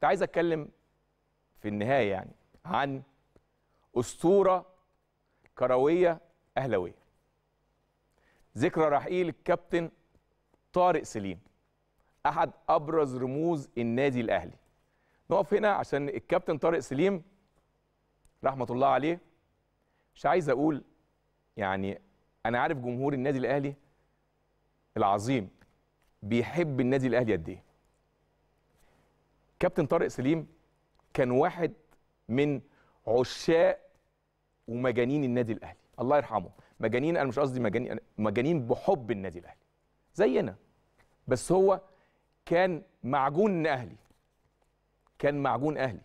كنت عايز اتكلم في النهايه يعني عن اسطوره كرويه اهلاويه ذكرى رحيل الكابتن طارق سليم احد ابرز رموز النادي الاهلي نقف هنا عشان الكابتن طارق سليم رحمه الله عليه مش عايز اقول يعني انا عارف جمهور النادي الاهلي العظيم بيحب النادي الاهلي قد ايه كابتن طارق سليم كان واحد من عشاق ومجانين النادي الاهلي الله يرحمه مجانين انا مش قصدي مجانين مجانين بحب النادي الاهلي زينا بس هو كان معجون اهلي كان معجون اهلي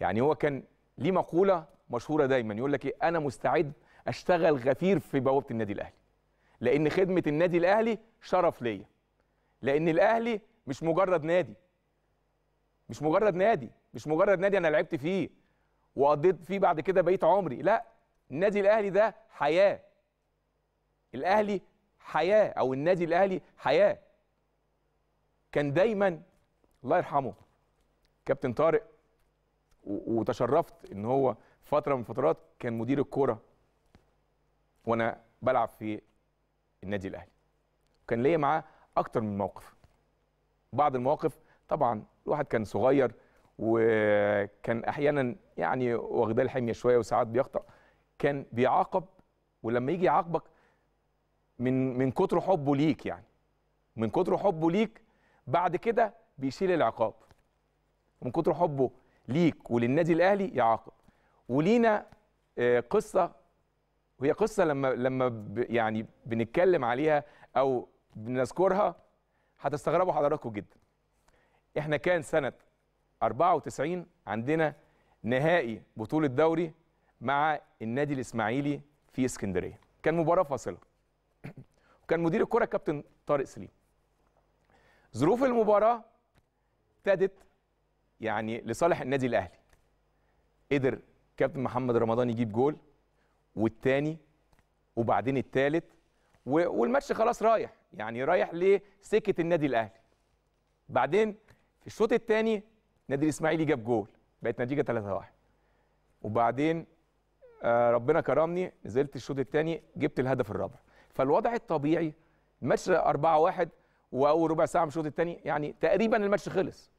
يعني هو كان ليه مقوله مشهوره دايما يقول لك ايه انا مستعد اشتغل غفير في بوابه النادي الاهلي لان خدمه النادي الاهلي شرف ليا لان الاهلي مش مجرد نادي مش مجرد نادي مش مجرد نادي انا لعبت فيه وقضيت فيه بعد كده بقيت عمري لا النادي الاهلي ده حياه الاهلي حياه او النادي الاهلي حياه كان دايما الله يرحمه كابتن طارق وتشرفت ان هو فتره من فترات كان مدير الكوره وانا بلعب في النادي الاهلي وكان ليا معاه اكتر من موقف بعض المواقف طبعا الواحد كان صغير وكان احيانا يعني واخداه الحميه شويه وساعات بيخطا كان بيعاقب ولما يجي يعاقبك من من كتر حبه ليك يعني من كتر حبه ليك بعد كده بيشيل العقاب من كتر حبه ليك وللنادي الاهلي يعاقب ولينا آه، قصه وهي قصه لما لما يعني بنتكلم عليها او بنذكرها هتستغربوا حضراتكم جدا احنا كان سنه 94 عندنا نهائي بطوله دوري مع النادي الاسماعيلي في اسكندريه كان مباراه فاصله وكان مدير الكره كابتن طارق سليم ظروف المباراه ابتدت يعني لصالح النادي الاهلي قدر كابتن محمد رمضان يجيب جول والتاني وبعدين التالت والماتش خلاص رايح يعني رايح لسكه النادي الاهلي بعدين في الشوط الثاني نادي الاسماعيلي جاب جول بقت نتيجه 3 1 وبعدين آه، ربنا كرمني نزلت الشوط الثاني جبت الهدف الرابع فالوضع الطبيعي الماتش 4 1 واول ربع ساعه من الشوط الثاني يعني تقريبا الماتش خلص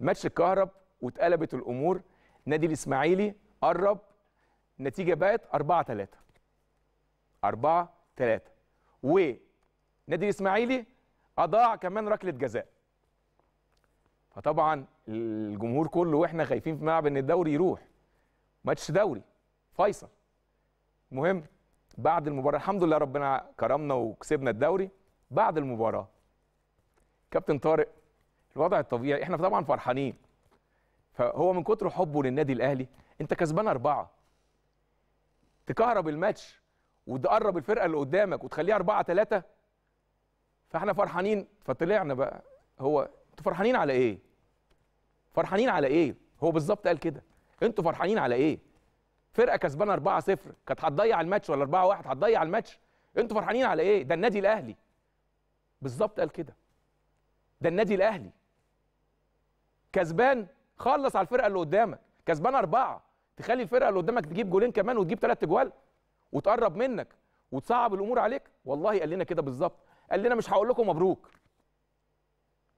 الماتش اتكهرب واتقلبت الامور نادي الاسماعيلي قرب النتيجه بقت 4 3 4 3 ونادي الاسماعيلي اضاع كمان ركله جزاء فطبعا الجمهور كله واحنا خايفين في ملعب ان الدوري يروح ماتش دوري فيصل المهم بعد المباراه الحمد لله ربنا كرمنا وكسبنا الدوري بعد المباراه كابتن طارق الوضع الطبيعي احنا طبعا فرحانين فهو من كتر حبه للنادي الاهلي انت كسبان اربعه تكهرب الماتش وتقرب الفرقه اللي قدامك وتخليها اربعه ثلاثه فاحنا فرحانين فطلعنا بقى هو انتوا فرحانين على ايه فرحانين على ايه هو بالظبط قال كده انتوا فرحانين على ايه فرقه كسبانه 4 0 كانت هتضيع الماتش ولا 4 1 هتضيع الماتش انتوا فرحانين على ايه ده النادي الاهلي بالظبط قال كده ده النادي الاهلي كسبان خلص على الفرقه اللي قدامك كسبان اربعه تخلي الفرقه اللي قدامك تجيب جولين كمان وتجيب ثلاث جوال وتقرب منك وتصعب الامور عليك والله قال لنا كده بالظبط قال لنا مش هقول لكم مبروك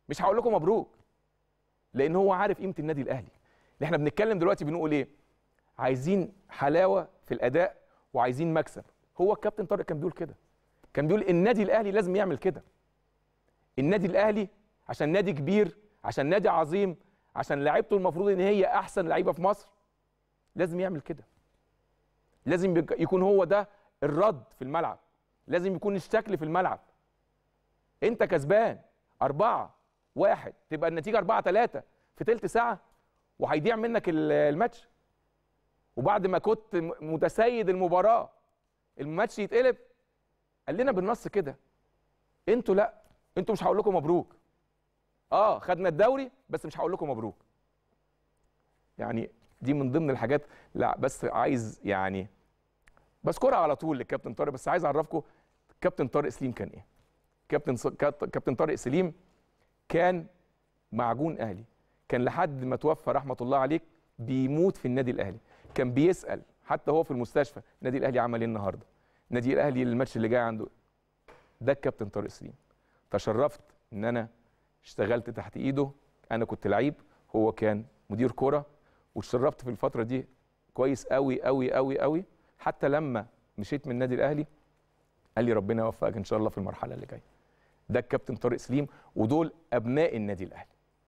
مش هقول لكم مبروك لان هو عارف قيمه النادي الاهلي اللي احنا بنتكلم دلوقتي بنقول ايه عايزين حلاوه في الاداء وعايزين مكسب هو الكابتن طارق كان بيقول كده كان بيقول النادي الاهلي لازم يعمل كده النادي الاهلي عشان نادي كبير عشان نادي عظيم عشان لعيبته المفروض ان هي احسن لعيبه في مصر لازم يعمل كده لازم يكون هو ده الرد في الملعب لازم يكون الشكل في الملعب انت كسبان أربعة واحد تبقى النتيجه 4 3 في ثلث ساعه وهيضيع منك الماتش وبعد ما كنت متسيد المباراه الماتش يتقلب قال لنا بالنص كده انتوا لا انتوا مش هقول لكم مبروك اه خدنا الدوري بس مش هقول لكم مبروك يعني دي من ضمن الحاجات لا بس عايز يعني بذكرها على طول للكابتن طارق بس عايز اعرفكم كابتن طارق سليم كان ايه كابتن س... كابتن طارق سليم كان معجون اهلي كان لحد ما توفى رحمه الله عليك بيموت في النادي الاهلي كان بيسال حتى هو في المستشفى النادي الاهلي عمل ايه النهارده النادي الاهلي الماتش اللي جاي عنده ده الكابتن طارق سليم تشرفت ان انا اشتغلت تحت ايده انا كنت لعيب هو كان مدير كوره واتشرفت في الفتره دي كويس قوي قوي قوي قوي حتى لما مشيت من النادي الاهلي قال لي ربنا يوفقك ان شاء الله في المرحله اللي جايه ده الكابتن طارق سليم ودول ابناء النادي الاهلي